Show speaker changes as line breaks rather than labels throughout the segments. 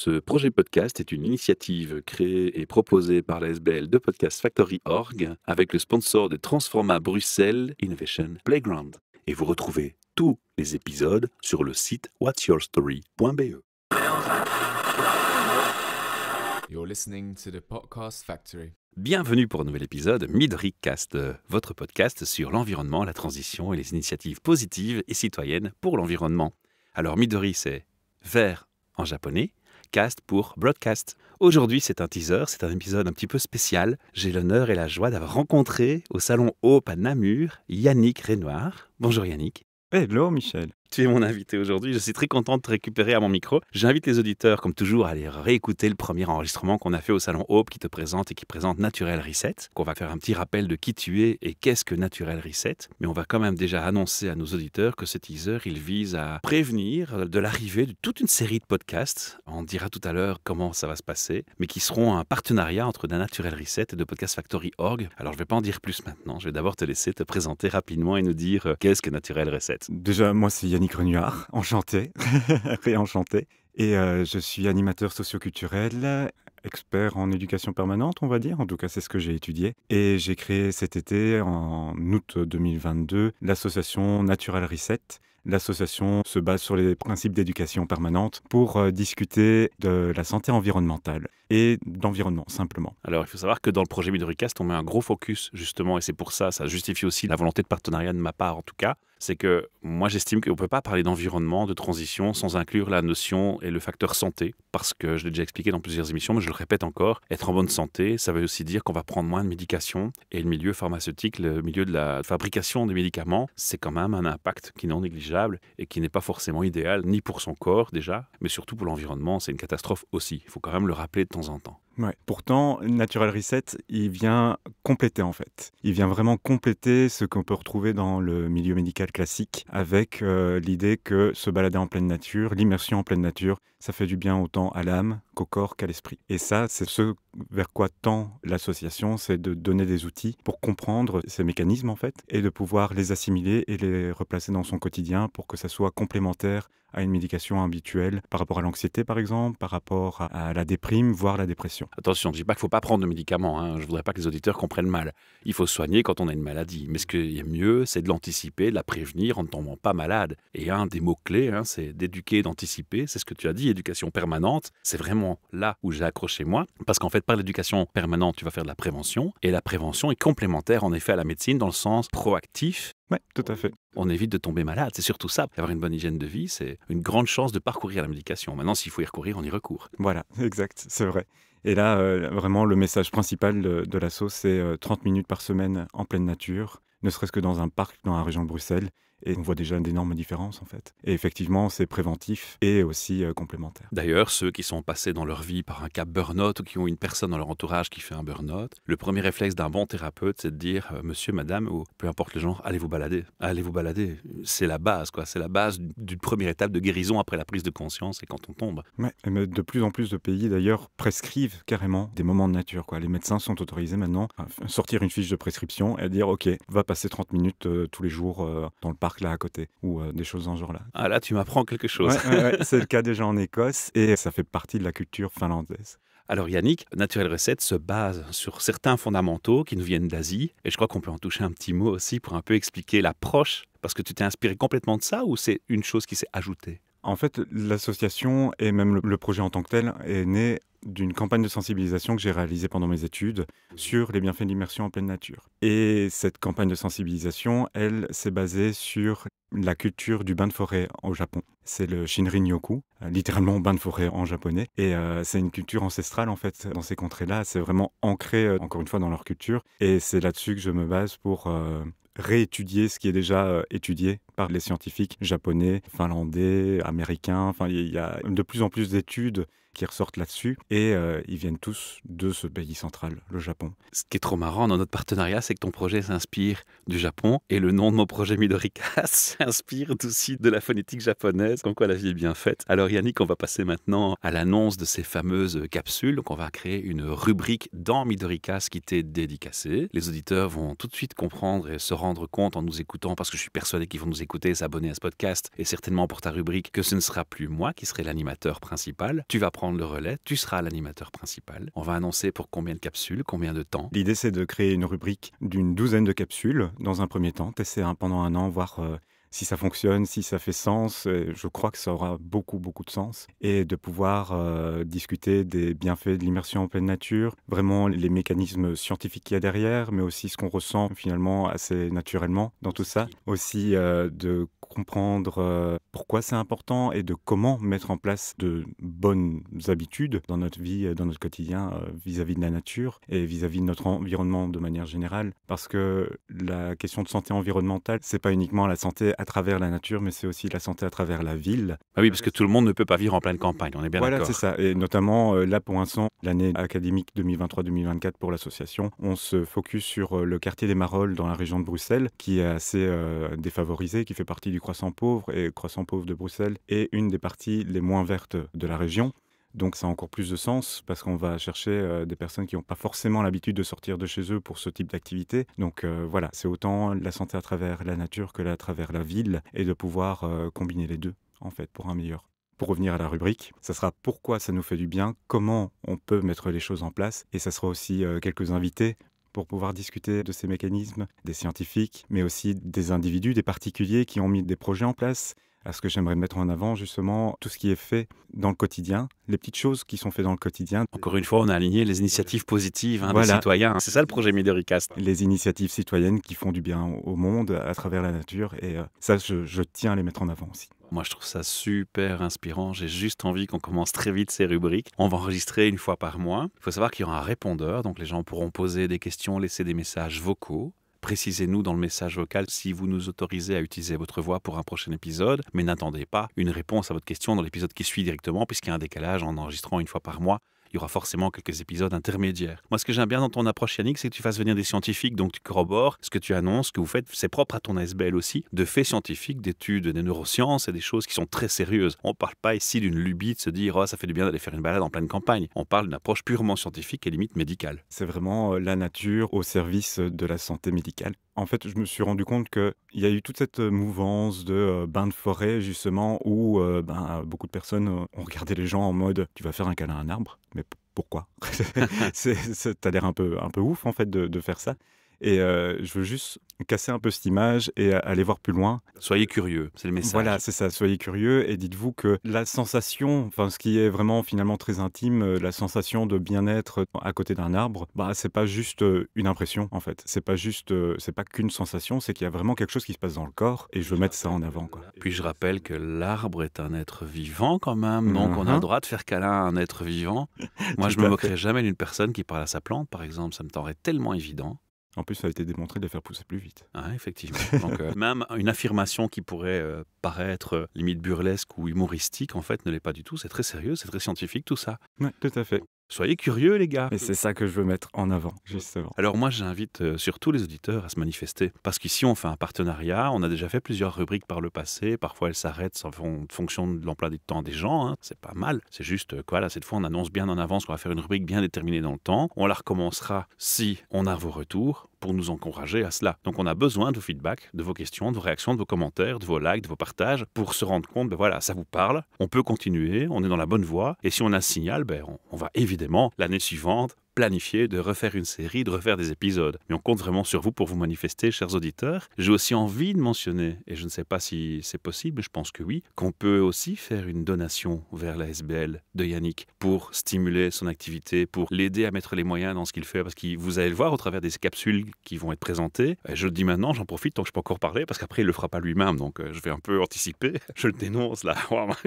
Ce projet podcast est une initiative créée et proposée par la SBL de Podcast Factory Org avec le sponsor de Transforma Bruxelles Innovation Playground. Et vous retrouvez tous les épisodes sur le site whatsyourstory.be.
You're listening to the
Bienvenue pour un nouvel épisode Midricast, euh, votre podcast sur l'environnement, la transition et les initiatives positives et citoyennes pour l'environnement. Alors Midori c'est vert en japonais pour Broadcast. Aujourd'hui, c'est un teaser, c'est un épisode un petit peu spécial. J'ai l'honneur et la joie d'avoir rencontré au Salon Hope à Namur Yannick Renoir. Bonjour Yannick. Hello Michel. Tu es mon invité aujourd'hui. Je suis très content de te récupérer à mon micro. J'invite les auditeurs, comme toujours, à aller réécouter le premier enregistrement qu'on a fait au Salon Hope qui te présente et qui présente Naturel Reset. Qu'on va faire un petit rappel de qui tu es et qu'est-ce que Naturel Reset. Mais on va quand même déjà annoncer à nos auditeurs que ce teaser, il vise à prévenir de l'arrivée de toute une série de podcasts. On dira tout à l'heure comment ça va se passer, mais qui seront un partenariat entre Naturel Reset et de Podcast Factory Org. Alors, je ne vais pas en dire plus maintenant. Je vais d'abord te laisser te présenter rapidement et nous dire euh, qu'est-ce que Naturel Reset.
Déjà, moi, c'est Yannick Renuard, enchanté, réenchanté. Et euh, je suis animateur socioculturel, expert en éducation permanente, on va dire. En tout cas, c'est ce que j'ai étudié. Et j'ai créé cet été, en août 2022, l'association Natural Reset, L'association se base sur les principes d'éducation permanente pour euh, discuter de la santé environnementale et d'environnement simplement.
Alors il faut savoir que dans le projet Midoricast, on met un gros focus justement et c'est pour ça, ça justifie aussi la volonté de partenariat de ma part en tout cas, c'est que moi j'estime qu'on ne peut pas parler d'environnement, de transition sans inclure la notion et le facteur santé, parce que je l'ai déjà expliqué dans plusieurs émissions, mais je le répète encore, être en bonne santé, ça veut aussi dire qu'on va prendre moins de médications, et le milieu pharmaceutique, le milieu de la fabrication des médicaments, c'est quand même un impact qui n'en néglige et qui n'est pas forcément idéal, ni pour son corps déjà, mais surtout pour l'environnement, c'est une catastrophe
aussi, il faut quand même le rappeler de temps en temps. Ouais. Pourtant, Natural Reset, il vient compléter en fait. Il vient vraiment compléter ce qu'on peut retrouver dans le milieu médical classique avec euh, l'idée que se balader en pleine nature, l'immersion en pleine nature, ça fait du bien autant à l'âme qu'au corps qu'à l'esprit. Et ça, c'est ce vers quoi tend l'association, c'est de donner des outils pour comprendre ces mécanismes en fait et de pouvoir les assimiler et les replacer dans son quotidien pour que ça soit complémentaire à une médication habituelle par rapport à l'anxiété par exemple, par rapport à, la déprime, voire la dépression. Attention, je ne dis pas qu'il ne faut pas prendre de médicaments, hein. je ne voudrais pas que les auditeurs comprennent
mal. Il faut soigner quand on a une maladie, mais ce qui a mieux, c'est de l'anticiper, de la prévenir en ne tombant pas malade. Et un des mots-clés, hein, c'est d'éduquer, d'anticiper, c'est ce que tu as dit, éducation permanente, c'est vraiment là où j'ai accroché moi, parce qu'en fait par l'éducation permanente, tu vas faire de la prévention, et la prévention est complémentaire en effet à la médecine dans le sens proactif oui, tout à fait. On évite de tomber malade, c'est surtout ça. Avoir une bonne hygiène de vie, c'est une grande chance de parcourir la médication. Maintenant, s'il faut y recourir, on y recourt.
Voilà, exact, c'est vrai. Et là, euh, vraiment, le message principal de, de l'assaut, c'est 30 euh, minutes par semaine en pleine nature, ne serait-ce que dans un parc dans la région de Bruxelles. Et on voit déjà une énorme différence en fait. Et effectivement, c'est préventif et aussi euh, complémentaire.
D'ailleurs, ceux qui sont passés dans leur vie par un cas burn-out ou qui ont une personne dans leur entourage qui fait un burn-out, le premier réflexe d'un bon thérapeute, c'est de dire euh, monsieur, madame, ou peu importe le genre, allez vous balader. Allez vous balader. C'est la base, quoi. C'est la base d'une première étape de guérison après la prise de conscience et quand on tombe.
mais de plus en plus de pays d'ailleurs prescrivent carrément des moments de nature, quoi. Les médecins sont autorisés maintenant à sortir une fiche de prescription et à dire ok, va passer 30 minutes euh, tous les jours dans le parc là à côté ou euh, des choses en ce genre-là.
Ah là, tu m'apprends quelque chose. c'est le
cas déjà en Écosse et ça fait partie de la culture finlandaise. Alors Yannick, Naturel Recette se base sur certains fondamentaux qui nous
viennent d'Asie et je crois qu'on peut en toucher un petit mot aussi pour un peu expliquer l'approche parce que tu t'es inspiré complètement
de ça ou c'est une chose qui s'est ajoutée en fait, l'association et même le projet en tant que tel est né d'une campagne de sensibilisation que j'ai réalisée pendant mes études sur les bienfaits de l'immersion en pleine nature. Et cette campagne de sensibilisation, elle, s'est basée sur la culture du bain de forêt au Japon. C'est le Shinrin Yoku, euh, littéralement bain de forêt en japonais. Et euh, c'est une culture ancestrale en fait dans ces contrées-là. C'est vraiment ancré euh, encore une fois dans leur culture. Et c'est là-dessus que je me base pour réétudier ce qui est déjà euh, étudié par les scientifiques japonais, finlandais, américains. Enfin, il y a de plus en plus d'études qui ressortent là-dessus. Et euh, ils viennent tous de ce pays central, le Japon. Ce qui est trop marrant dans notre
partenariat, c'est que ton projet s'inspire du Japon. Et le nom de mon projet Midorikas s'inspire aussi de la phonétique japonaise. Comme quoi la vie est bien faite. Alors Yannick, on va passer maintenant à l'annonce de ces fameuses capsules. Donc on va créer une rubrique dans Midorikas qui t'est dédicacée. Les auditeurs vont tout de suite comprendre et se rendre compte en nous écoutant, parce que je suis persuadé qu'ils vont nous écouter, s'abonner à ce podcast, et certainement pour ta rubrique, que ce ne sera plus moi qui serai l'animateur principal. Tu vas prendre de
relais. Tu seras l'animateur principal. On va annoncer pour combien de capsules, combien de temps. L'idée, c'est de créer une rubrique d'une douzaine de capsules dans un premier temps, tester pendant un an, voir. Euh, si ça fonctionne, si ça fait sens, je crois que ça aura beaucoup, beaucoup de sens. Et de pouvoir euh, discuter des bienfaits de l'immersion en pleine nature, vraiment les mécanismes scientifiques qu'il y a derrière, mais aussi ce qu'on ressent finalement assez naturellement dans tout ça. Aussi euh, de comprendre euh, pourquoi c'est important et de comment mettre en place de bonnes habitudes dans notre vie, euh, dans notre quotidien euh, vis-à-vis de la nature et vis-à-vis de notre environnement de manière générale. Parce que la question de santé environnementale, c'est pas uniquement la santé à travers la nature, mais c'est aussi la santé à travers la ville.
Ah oui, parce que tout le monde ne peut pas vivre en pleine campagne, on est bien d'accord. Voilà, c'est ça.
Et notamment, là pour l'instant, l'année académique 2023-2024 pour l'association, on se focus sur le quartier des Marolles dans la région de Bruxelles, qui est assez défavorisé, qui fait partie du croissant pauvre et croissant pauvre de Bruxelles est une des parties les moins vertes de la région. Donc ça a encore plus de sens parce qu'on va chercher euh, des personnes qui n'ont pas forcément l'habitude de sortir de chez eux pour ce type d'activité. Donc euh, voilà, c'est autant la santé à travers la nature que la à travers la ville et de pouvoir euh, combiner les deux en fait pour un meilleur. Pour revenir à la rubrique, ça sera pourquoi ça nous fait du bien, comment on peut mettre les choses en place et ça sera aussi quelques invités pour pouvoir discuter de ces mécanismes, des scientifiques, mais aussi des individus, des particuliers qui ont mis des projets en place, à ce que j'aimerais mettre en avant, justement, tout ce qui est fait dans le quotidien, les petites choses qui sont faites dans le quotidien. Encore une fois, on a aligné les initiatives positives hein, des citoyens. Hein. C'est ça le projet Midoricast. Les initiatives citoyennes qui font du bien au monde à travers la nature. Et euh, ça, je, je tiens à les mettre en avant aussi. Moi, je
trouve ça super inspirant. J'ai juste envie qu'on commence très vite ces rubriques. On va enregistrer une fois par mois. Il faut savoir qu'il y aura un répondeur, donc les gens pourront poser des questions, laisser des messages vocaux. Précisez-nous dans le message vocal si vous nous autorisez à utiliser votre voix pour un prochain épisode, mais n'attendez pas une réponse à votre question dans l'épisode qui suit directement, puisqu'il y a un décalage en enregistrant une fois par mois il y aura forcément quelques épisodes intermédiaires. Moi, ce que j'aime bien dans ton approche, Yannick, c'est que tu fasses venir des scientifiques, donc tu corrobores ce que tu annonces, que vous faites, c'est propre à ton ASBL aussi, de faits scientifiques, d'études, des neurosciences et des choses qui sont très sérieuses. On ne parle pas ici d'une lubie de se dire oh, ça fait du bien d'aller faire une balade en
pleine campagne. On parle d'une approche purement scientifique et limite médicale. C'est vraiment euh, la nature au service de la santé médicale en fait, je me suis rendu compte qu'il y a eu toute cette mouvance de bain de forêt, justement, où ben, beaucoup de personnes ont regardé les gens en mode Tu vas faire un câlin à un arbre Mais pourquoi Ça a l'air un peu, un peu ouf, en fait, de, faire ça. Et je veux juste casser un peu cette image et euh, aller voir plus loin. Soyez curieux, c'est le message. Voilà, c'est ça, soyez curieux et dites-vous que la sensation, enfin ce qui est vraiment finalement très intime, euh, la sensation de bien-être à côté d'un arbre, bah c'est pas juste euh, une impression en fait, c'est pas juste c'est pas qu'une sensation, c'est qu'il y a vraiment quelque chose qui se passe dans le corps et je veux mettre ça en avant
Puis je rappelle que l'arbre est un être vivant quand même, donc on a le mhm. droit de faire câlin à un être vivant. Moi je me moquerai jamais d'une personne qui parle à sa plante par exemple, ça me tendrait tellement évident.
En plus, ça a été démontré de les faire pousser plus vite. Ah, effectivement.
Euh, même une affirmation qui pourrait euh, paraître euh, limite burlesque ou humoristique, en fait, ne l'est pas du tout. C'est très sérieux, c'est très scientifique, tout ça. Oui, tout à fait. Soyez curieux, les gars. Et c'est ça que je veux mettre en avant, justement. Alors moi, j'invite euh, surtout les auditeurs à se manifester. Parce qu'ici, on fait un partenariat. On a déjà fait plusieurs rubriques par le passé. Parfois, elles s'arrêtent en fonction de l'emploi du temps des gens. Hein. C'est pas mal. C'est juste quoi là cette fois, on annonce bien en avance qu'on va faire une rubrique bien déterminée dans le temps. On la recommencera si on a vos retours pour nous encourager à cela. Donc on a besoin de vos feedbacks, de vos questions, de vos réactions, de vos commentaires, de vos likes, de vos partages, pour se rendre compte, ben voilà, ça vous parle, on peut continuer, on est dans la bonne voie, et si on a un signal, ben on, va évidemment l'année suivante planifier de refaire une série, de refaire des épisodes. Mais on compte vraiment sur vous pour vous manifester, chers auditeurs. J'ai aussi envie de mentionner, et je ne sais pas si c'est possible, mais je pense que oui, qu'on peut aussi faire une donation vers la SBL de Yannick pour stimuler son activité, pour l'aider à mettre les moyens dans ce qu'il fait, parce que vous allez le voir au travers des capsules qui vont être présentées. Je le dis maintenant, j'en profite tant que je peux encore parler, parce qu'après il le fera pas lui-même, donc euh, je vais un peu anticiper. Je le dénonce là.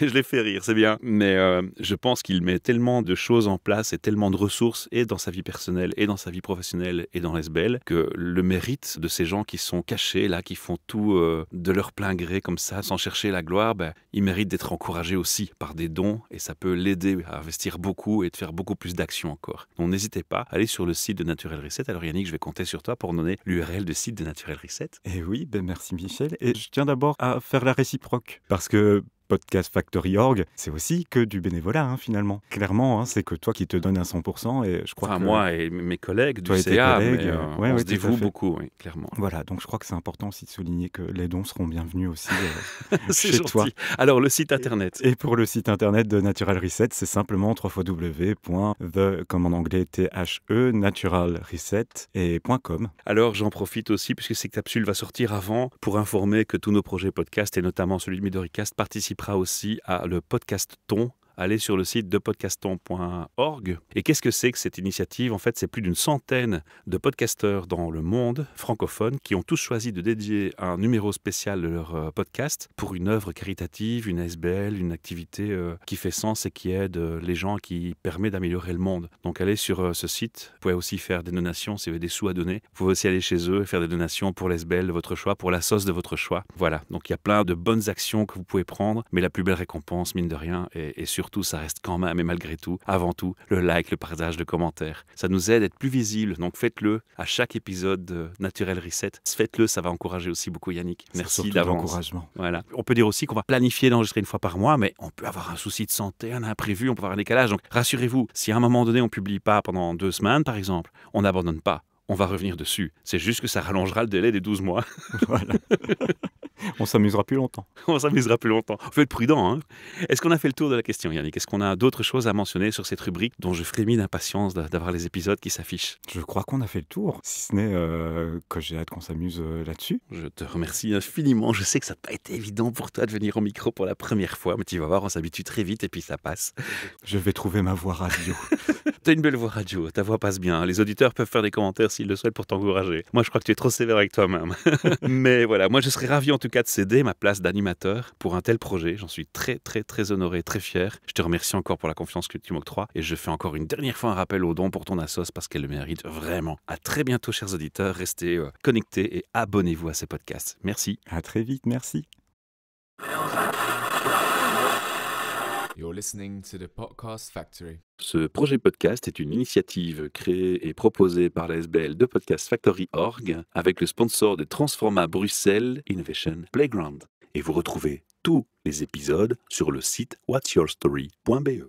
je l'ai fait rire, c'est bien. Mais euh, je pense qu'il met tellement de choses en place et tellement de ressources et dans sa vie personnelle et dans sa vie professionnelle et dans l'ESBEL que le mérite de ces gens qui sont cachés là, qui font tout euh, de leur plein gré comme ça, sans chercher la gloire, il ben, ils méritent d'être encouragés aussi par des dons et ça peut l'aider à investir beaucoup et de faire beaucoup plus d'actions encore. Donc n'hésitez pas, à aller sur le site de Naturel Reset. Alors
Yannick, je vais compter sur toi pour donner l'URL du site de Naturel Reset. Et eh oui, ben merci Michel. Et je tiens d'abord à faire la réciproque parce que podcast podcastfactory.org, c'est aussi que du bénévolat hein, finalement. Clairement, hein, c'est que toi qui te donnes à 100% et je crois que moi et mes collègues
du CA, mais, euh, euh, on beaucoup, oui, clairement.
Voilà, donc je crois que c'est important aussi de souligner que les dons seront bienvenus aussi euh, chez toi. Alors le site internet. Et, pour le site internet de Natural Reset, c'est simplement www.the comme en anglais t h e natural et .com.
Alors j'en profite aussi puisque cette capsule va sortir avant
pour informer que tous nos
projets podcast et notamment celui de Midoricast participent participera aussi à le podcast Ton allez sur le site de podcaston.org. Et qu'est-ce que c'est que cette initiative En fait, c'est plus d'une centaine de podcasteurs dans le monde francophone qui ont tous choisi de dédier un numéro spécial de leur euh, podcast pour une œuvre caritative, une SBL, une activité euh, qui fait sens et qui aide euh, les gens, qui permet d'améliorer le monde. Donc allez sur ce site. Vous pouvez aussi faire des donations si vous avez des sous à donner. Vous pouvez aussi aller chez eux et faire des donations pour l'SBL de votre choix, pour la sauce de votre choix. Voilà, donc il y a plein de bonnes actions que vous pouvez prendre, mais la plus belle récompense, mine de rien, est sur tout, ça reste quand même, et malgré tout, avant tout, le like, le partage, le commentaire. Ça nous aide à être plus visible, donc faites-le à chaque épisode Naturel Reset. Faites-le, ça va encourager aussi beaucoup Yannick. Merci d'avance. Encouragement. Voilà. On peut dire aussi qu'on va planifier d'enregistrer une fois par mois, mais on peut avoir un souci de santé, un imprévu, on peut avoir un décalage. Donc rassurez-vous, si à un moment donné on publie pas pendant deux semaines, par exemple, on n'abandonne pas on va revenir dessus. C'est juste que ça rallongera le délai des 12 mois. Voilà.
On s'amusera plus longtemps.
On s'amusera plus longtemps. Faut être prudent. Hein. Est-ce qu'on a fait le tour de la question, Yannick Est-ce qu'on a d'autres choses à mentionner sur cette rubrique dont je frémis d'impatience d'avoir les épisodes qui s'affichent Je crois qu'on a fait le tour, si ce n'est euh, que j'ai hâte qu'on s'amuse euh, là-dessus. Je te remercie infiniment. Je sais que ça n'a pas été évident pour toi de venir au micro pour la première fois, mais tu vas voir, on s'habitue très vite et puis ça passe.
Je vais trouver ma voix radio.
T'as une belle voix radio, ta voix passe bien. Les auditeurs peuvent faire des commentaires s'ils le souhaitent pour t'encourager. Moi, je crois que tu es trop sévère avec toi-même. Mais voilà, moi, je serais ravi en tout cas de céder ma place d'animateur pour un tel projet. J'en suis très, très, très honoré, très fier. Je te remercie encore pour la confiance que tu m'octroies et je fais encore une dernière fois un rappel au don pour ton assos parce qu'elle le mérite vraiment. À très bientôt, chers auditeurs. Restez euh, connectés et abonnez-vous à ces podcasts. Merci. À très vite, merci.
You're listening to the Podcast Factory.
Ce projet podcast est une initiative créée et proposée par la SBL de Podcast Factory Org avec le sponsor de Transforma Bruxelles Innovation Playground. Et vous retrouvez tous les épisodes sur le site whatsyourstory.be.